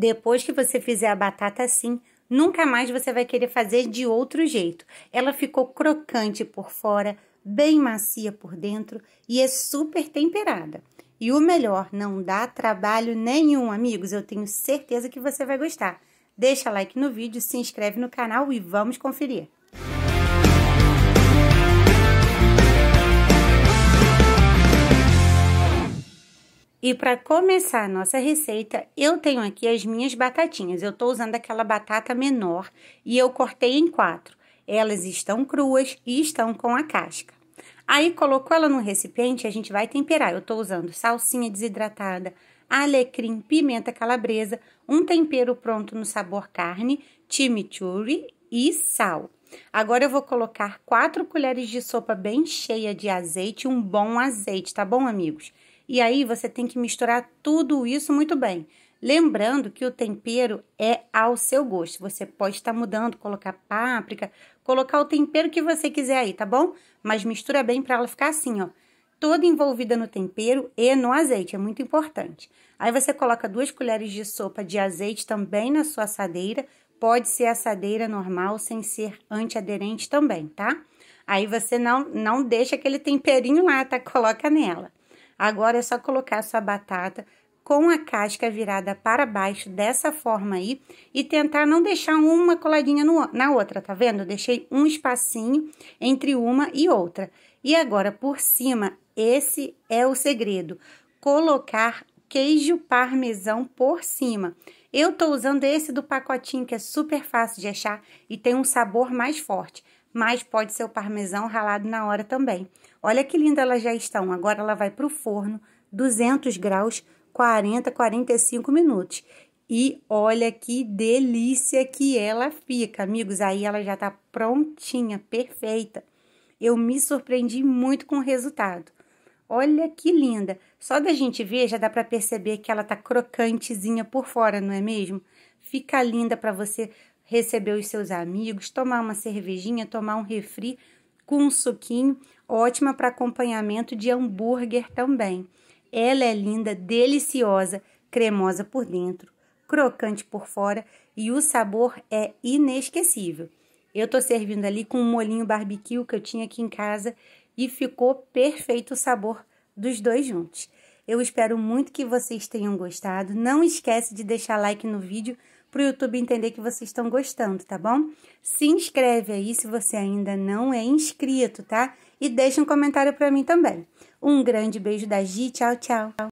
Depois que você fizer a batata assim, nunca mais você vai querer fazer de outro jeito. Ela ficou crocante por fora, bem macia por dentro e é super temperada. E o melhor, não dá trabalho nenhum, amigos. Eu tenho certeza que você vai gostar. Deixa like no vídeo, se inscreve no canal e vamos conferir. E para começar a nossa receita, eu tenho aqui as minhas batatinhas. Eu estou usando aquela batata menor e eu cortei em quatro. Elas estão cruas e estão com a casca. Aí colocou ela no recipiente, a gente vai temperar. Eu estou usando salsinha desidratada, alecrim, pimenta calabresa, um tempero pronto no sabor carne, chimichurri e sal. Agora eu vou colocar quatro colheres de sopa bem cheia de azeite, um bom azeite, tá bom, amigos? E aí você tem que misturar tudo isso muito bem. Lembrando que o tempero é ao seu gosto. Você pode estar mudando, colocar páprica, colocar o tempero que você quiser aí, tá bom? Mas mistura bem para ela ficar assim, ó, toda envolvida no tempero e no azeite, é muito importante. Aí você coloca duas colheres de sopa de azeite também na sua assadeira, pode ser assadeira normal sem ser antiaderente também, tá? Aí você não não deixa aquele temperinho lá, tá? Coloca nela. Agora é só colocar essa batata com a casca virada para baixo, dessa forma aí, e tentar não deixar uma coladinha no, na outra, tá vendo? deixei um espacinho entre uma e outra. E agora, por cima, esse é o segredo, colocar queijo parmesão por cima. Eu tô usando esse do pacotinho, que é super fácil de achar e tem um sabor mais forte mas pode ser o parmesão ralado na hora também. Olha que linda elas já estão. Agora ela vai para o forno, 200 graus, 40, 45 minutos. E olha que delícia que ela fica, amigos. Aí ela já está prontinha, perfeita. Eu me surpreendi muito com o resultado. Olha que linda! Só da gente ver já dá para perceber que ela está crocantezinha por fora, não é mesmo? Fica linda para você receber os seus amigos, tomar uma cervejinha, tomar um refri com um suquinho, ótima para acompanhamento de hambúrguer também. Ela é linda, deliciosa, cremosa por dentro, crocante por fora e o sabor é inesquecível. Eu estou servindo ali com um molinho barbecue que eu tinha aqui em casa e ficou perfeito o sabor dos dois juntos. Eu espero muito que vocês tenham gostado. Não esquece de deixar like no vídeo para o YouTube entender que vocês estão gostando, tá bom? Se inscreve aí se você ainda não é inscrito, tá? E deixa um comentário para mim também. Um grande beijo da Gi, tchau, tchau.